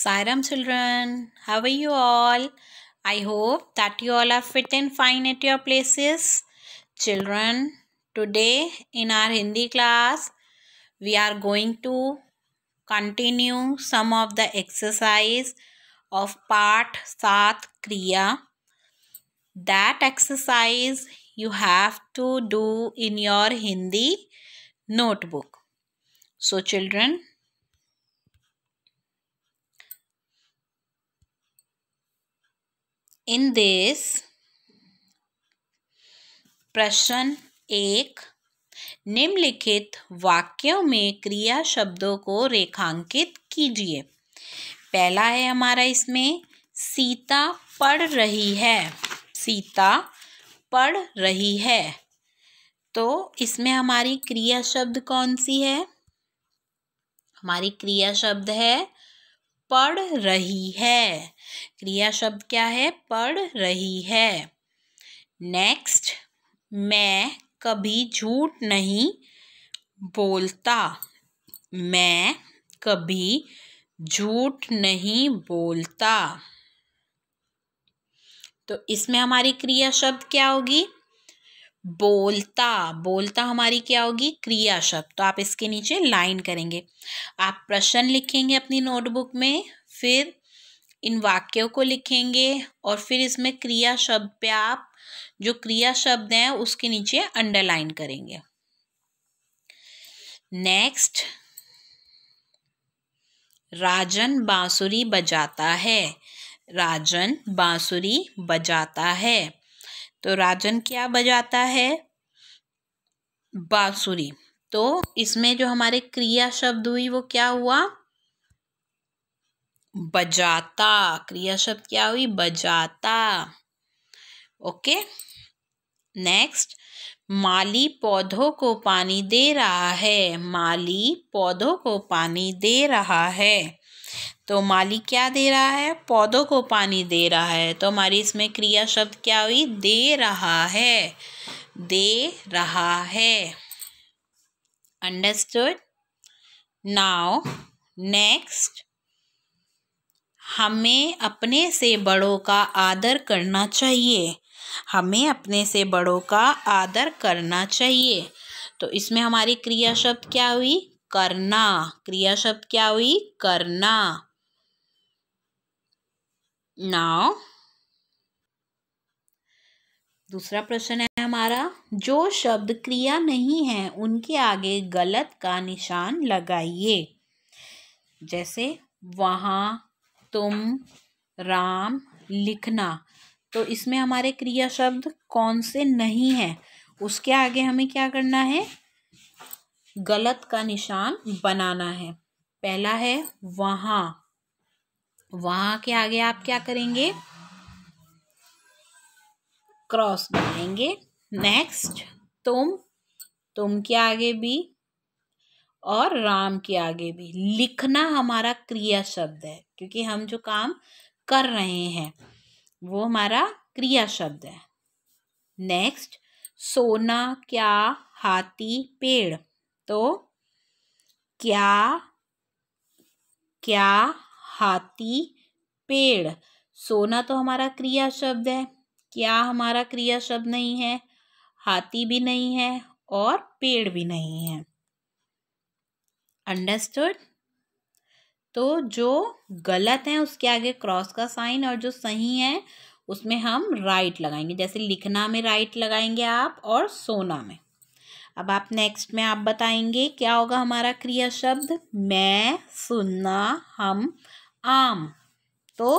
Sairam children, how are you all? I hope that you all are fit and fine at your places. Children, today in our Hindi class, we are going to continue some of the exercise of part Sat Kriya. That exercise you have to do in your Hindi notebook. So children, in this प्रश्न एक निम्नलिखित वाक्यों में क्रिया शब्दों को रेखांकित कीजिए पहला है हमारा इसमें सीता पढ़ रही है सीता पढ़ रही है तो इसमें हमारी क्रिया शब्द कौन सी है हमारी क्रिया शब्द है पढ़ रही है क्रिया शब्द क्या है पढ़ रही है नेक्स्ट मैं कभी झूठ नहीं बोलता मैं कभी झूठ नहीं बोलता तो इसमें हमारी क्रिया शब्द क्या होगी बोलता बोलता हमारी क्या होगी क्रिया शब्द तो आप इसके नीचे लाइन करेंगे आप प्रश्न लिखेंगे अपनी नोटबुक में फिर इन वाक्यों को लिखेंगे और फिर इसमें क्रिया शब्द पे आप जो क्रिया शब्द हैं उसके नीचे अंडरलाइन करेंगे नेक्स्ट राजन बांसुरी बजाता है राजन बांसुरी बजाता है तो राजन क्या बजाता है बांसुरी तो इसमें जो हमारे क्रिया शब्द हुई वो क्या हुआ बजाता क्रिया शब्द क्या हुई बजाता ओके नेक्स्ट माली पौधों को पानी दे रहा है माली पौधों को पानी दे रहा है तो मालिक क्या दे रहा है पौधों को पानी दे रहा है तो हमारी इसमें क्रिया शब्द क्या हुई दे रहा है दे रहा है अंडरस्टूड नाउ नेक्स्ट हमें अपने से बड़ों का आदर करना चाहिए हमें अपने से बड़ों का आदर करना चाहिए तो इसमें हमारी क्रिया शब्द क्या हुई करना क्रिया शब्द क्या हुई करना नाउ दूसरा प्रश्न है हमारा जो शब्द क्रिया नहीं है उनके आगे गलत का निशान लगाइए जैसे वहाँ तुम राम लिखना तो इसमें हमारे क्रिया शब्द कौन से नहीं है उसके आगे हमें क्या करना है गलत का निशान बनाना है पहला है वहाँ वहां के आगे आप क्या करेंगे क्रॉस बनाएंगे नेक्स्ट तुम तुम के आगे भी और राम के आगे भी लिखना हमारा क्रिया शब्द है क्योंकि हम जो काम कर रहे हैं वो हमारा क्रिया शब्द है नेक्स्ट सोना क्या हाथी पेड़ तो क्या क्या हाथी पेड़ सोना तो हमारा क्रिया शब्द है क्या हमारा क्रिया शब्द नहीं है हाथी भी नहीं है और पेड़ भी नहीं है अंडरस्टूड तो जो गलत है उसके आगे क्रॉस का साइन और जो सही है उसमें हम राइट लगाएंगे जैसे लिखना में राइट लगाएंगे आप और सोना में अब आप नेक्स्ट में आप बताएंगे क्या होगा हमारा क्रिया शब्द मैं सुनना हम आम तो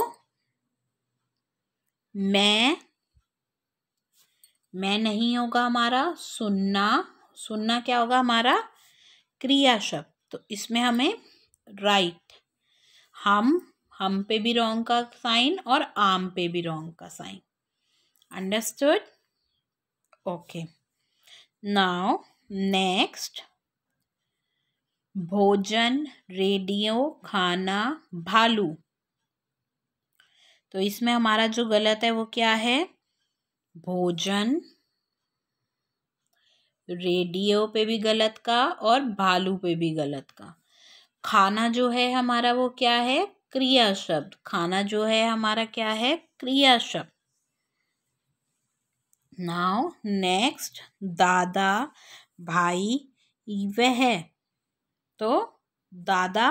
मैं मैं नहीं होगा हमारा सुनना सुनना क्या होगा हमारा क्रिया शब्द तो इसमें हमें राइट हम हम पे भी रोंग का साइन और आम पे भी रोंग का sign understood okay now next भोजन रेडियो खाना भालू तो इसमें हमारा जो गलत है वो क्या है भोजन रेडियो पे भी गलत का और भालू पे भी गलत का खाना जो है हमारा वो क्या है क्रिया शब्द खाना जो है हमारा क्या है क्रिया शब्द नाउ नेक्स्ट दादा भाई वह तो दादा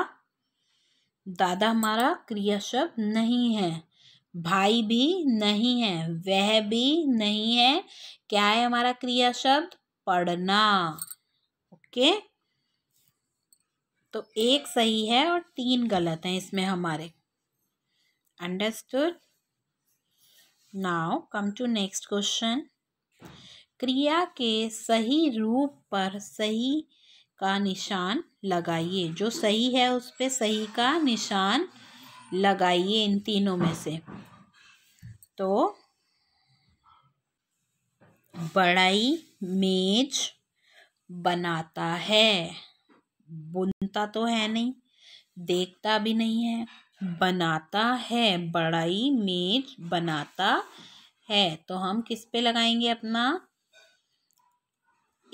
दादा हमारा क्रिया शब्द नहीं है भाई भी नहीं है वह भी नहीं है क्या है हमारा क्रिया शब्द पढ़ना ओके तो एक सही है और तीन गलत हैं इसमें हमारे understood now come to next question क्रिया के सही रूप पर सही का निशान लगाइए जो सही है उस पर सही का निशान लगाइए इन तीनों में से तो बड़ाई मेज बनाता है बुनता तो है नहीं देखता भी नहीं है बनाता है बड़ाई मेज बनाता है तो हम किस पे लगाएंगे अपना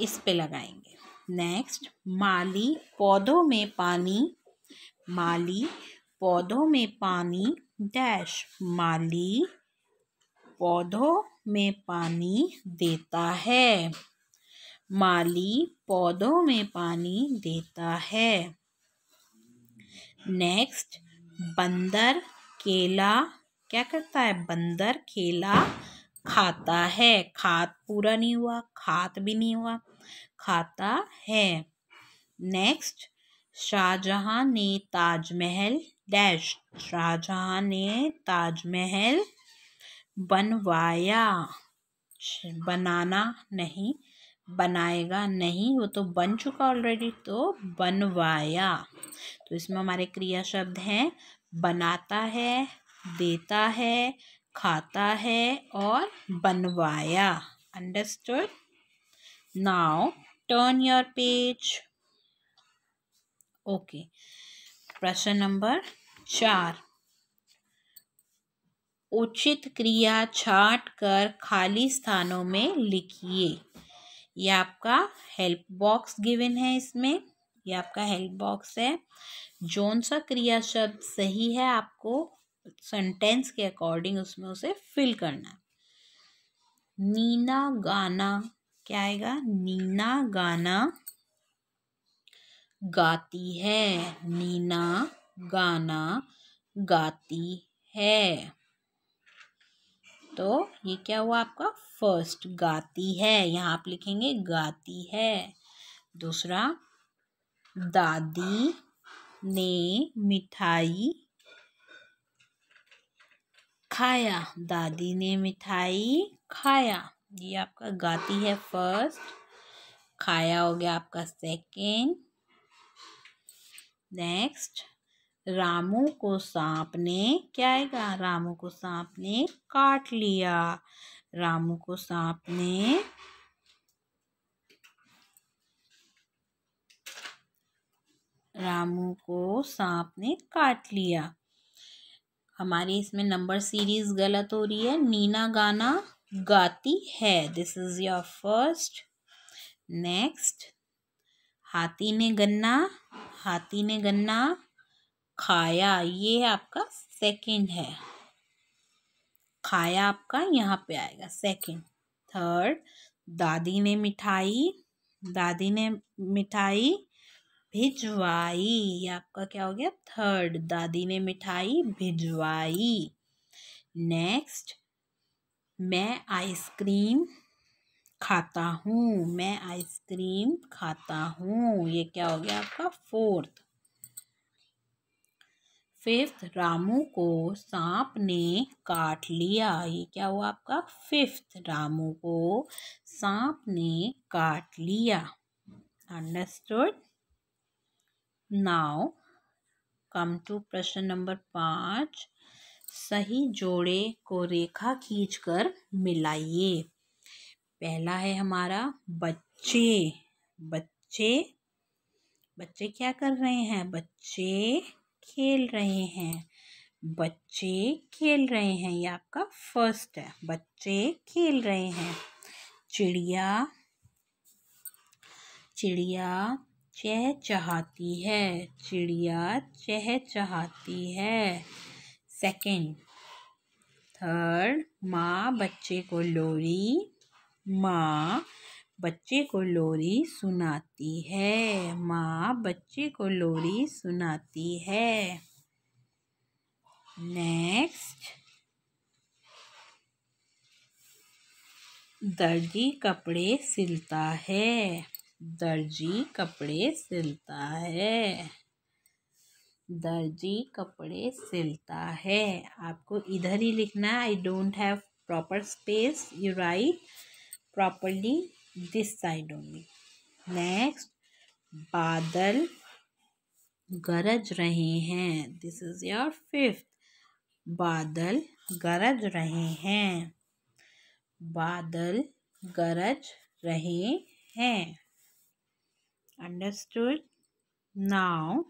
इस पे लगाएंगे नेक्स्ट माली पौधों में पानी माली पौधों में पानी डैश माली पौधों में पानी देता है माली पौधों में पानी देता है नेक्स्ट बंदर केला क्या करता है बंदर केला खाता है खाद पूरा नहीं हुआ खाद भी नहीं हुआ खाता है नेक्स्ट शाहजहां ने ताजमहल डैश शाहजहां ने ताजमहल बनवाया बनाना नहीं बनाएगा नहीं वो तो बन चुका ऑलरेडी तो बनवाया तो इसमें हमारे क्रिया शब्द हैं बनाता है देता है खाता है और बनवाया understood now turn your page okay प्रश्न नंबर चार उचित क्रिया छाट कर खाली स्थानों में लिखिए यह आपका हेल्प बॉक्स गिवन है इसमें यह आपका हेल्प बॉक्स है जौन सा क्रिया शब्द सही है आपको सेंटेंस के अकॉर्डिंग उसमें उसे फिल करना नीना गाना क्या आएगा नीना गाना गाती है नीना गाना गाती है तो ये क्या हुआ आपका फर्स्ट गाती है यहाँ आप लिखेंगे गाती है दूसरा दादी ने मिठाई खाया दादी ने मिठाई खाया ये आपका गाती है फर्स्ट खाया हो गया आपका सेकेंड नेक्स्ट रामू को सांप ने क्या आएगा रामू को सांप ने काट लिया रामू को सांप ने रामू को सांप ने काट लिया हमारी इसमें नंबर सीरीज गलत हो रही है नीना गाना गाती है this is your first next हाथी ने गन्ना हाथी ने गन्ना खाया ये आपका सेकंड है खाया आपका यहाँ पे आएगा सेकंड थर्ड दादी ने मिठाई दादी ने मिठाई भिजवाई ये आपका क्या हो गया थर्ड दादी ने मिठाई भिजवाई नेक्स्ट मैं आइसक्रीम खाता हूँ मैं आइसक्रीम खाता हूँ ये क्या हो गया आपका फोर्थ फिफ्थ रामू को सांप ने काट लिया ये क्या हुआ आपका फिफ्थ रामू को सांप ने काट लिया अंडरस्टूड नाउ कम टू प्रश्न नंबर पाँच सही जोड़े को रेखा खींचकर मिलाइए पहला है हमारा बच्चे बच्चे बच्चे क्या कर रहे हैं बच्चे खेल रहे हैं बच्चे खेल रहे हैं ये आपका फर्स्ट है बच्चे खेल रहे हैं चिड़िया चिड़िया चह चाहती है चिड़िया चह चाहती है सेकेंड थर्ड माँ बच्चे को लोरी माँ बच्चे को लोरी सुनाती है माँ बच्चे को लोरी सुनाती है नेक्स्ट दर्जी कपड़े सिलता है दर्जी कपड़े सिलता है दर्जी कपड़े सिलता है आपको इधर ही लिखना है I don't have proper space you write properly this side only next बादल गरज रहे हैं दिस इज़ योर फिफ्थ बादल गरज रहे हैं बादल गरज रहे हैं understood now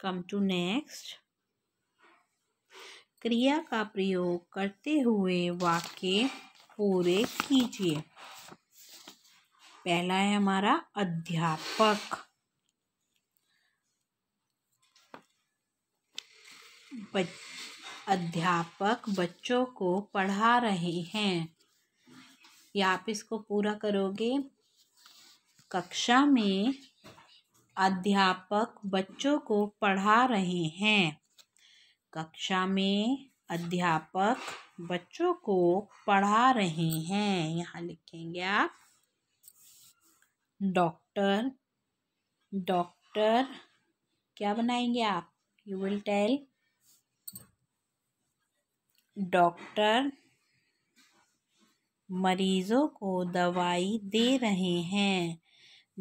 come to next क्रिया का प्रयोग करते हुए वाक्य पूरे कीजिए पहला है हमारा अध्यापक बच, अध्यापक बच्चों को पढ़ा रहे हैं या आप इसको पूरा करोगे कक्षा में अध्यापक बच्चों को पढ़ा रहे हैं कक्षा में अध्यापक बच्चों को पढ़ा रहे हैं यहाँ लिखेंगे आप डॉक्टर डॉक्टर क्या बनाएंगे आप यू विल टेल डॉक्टर मरीजों को दवाई दे रहे हैं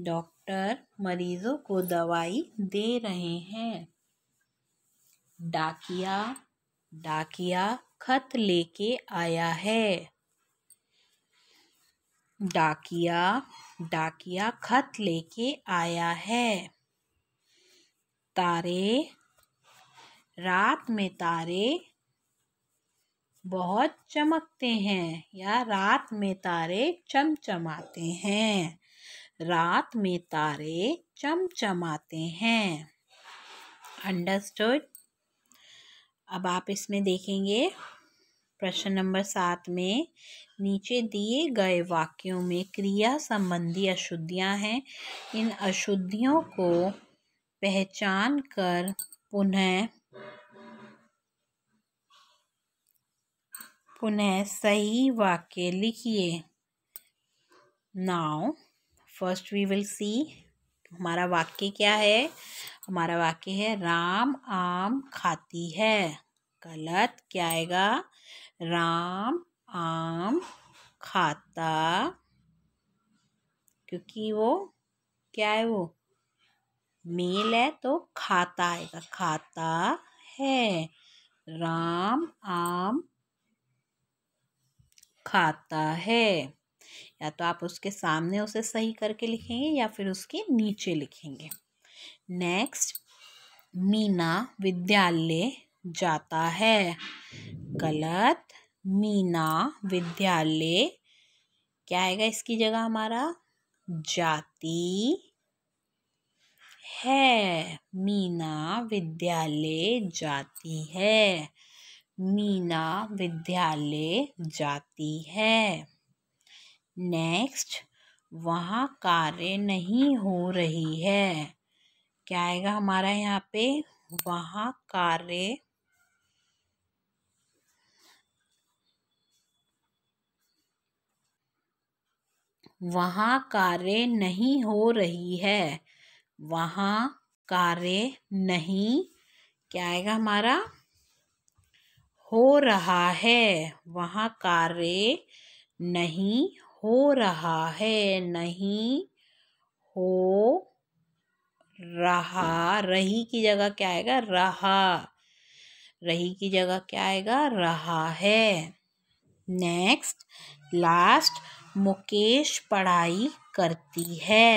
डॉक्टर डॉक्टर मरीजों को दवाई दे रहे हैं डाकिया डाकिया खत लेके आया है डाकिया डाकिया खत लेके आया है तारे रात में तारे बहुत चमकते हैं या रात में तारे चमचमाते हैं रात में तारे चमचमाते हैं अंडरस्टूड अब आप इसमें देखेंगे प्रश्न नंबर सात में नीचे दिए गए वाक्यों में क्रिया संबंधी अशुद्धियां हैं इन अशुद्धियों को पहचान कर पुनः पुनः सही वाक्य लिखिए now first we will see हमारा वाक्य क्या है हमारा वाक्य है राम आम खाती है गलत क्या आएगा राम आम खाता क्योंकि वो क्या है वो मेल है तो खाता आएगा खाता है राम आम खाता है या तो आप उसके सामने उसे सही करके लिखेंगे या फिर उसके नीचे लिखेंगे नेक्स्ट मीना विद्यालय जाता है गलत मीना विद्यालय क्या आएगा इसकी जगह हमारा जाती है मीना विद्यालय जाती है मीना विद्यालय जाती है नेक्स्ट वहाँ कार्य नहीं हो रही है क्या आएगा हमारा यहाँ पे वहाँ कार्य वहाँ कार्य नहीं हो रही है वहाँ कार्य नहीं क्या आएगा हमारा हो रहा है वहाँ कार्य नहीं हो रहा है नहीं हो रहा रही की जगह क्या आएगा रहा रही की जगह क्या आएगा रहा है नेक्स्ट लास्ट मुकेश पढ़ाई करती है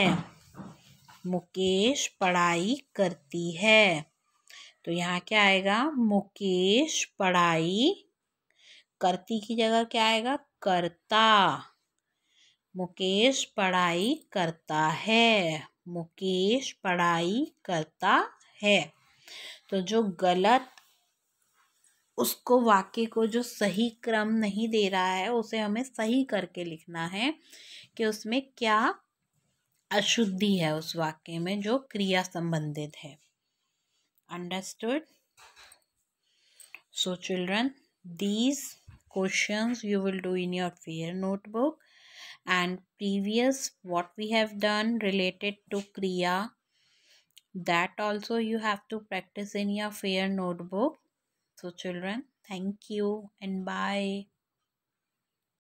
मुकेश पढ़ाई करती है तो यहाँ क्या आएगा मुकेश पढ़ाई करती की जगह क्या आएगा करता मुकेश पढ़ाई करता है मुकेश पढ़ाई करता है तो जो गलत उसको वाक्य को जो सही क्रम नहीं दे रहा है उसे हमें सही करके लिखना है कि उसमें क्या अशुद्धि है उस वाक्य में जो क्रिया संबंधित है understood so children these questions you will do in your fair notebook and previous what we have done related to Kriya that also you have to practice in your fair notebook. So children, thank you and bye.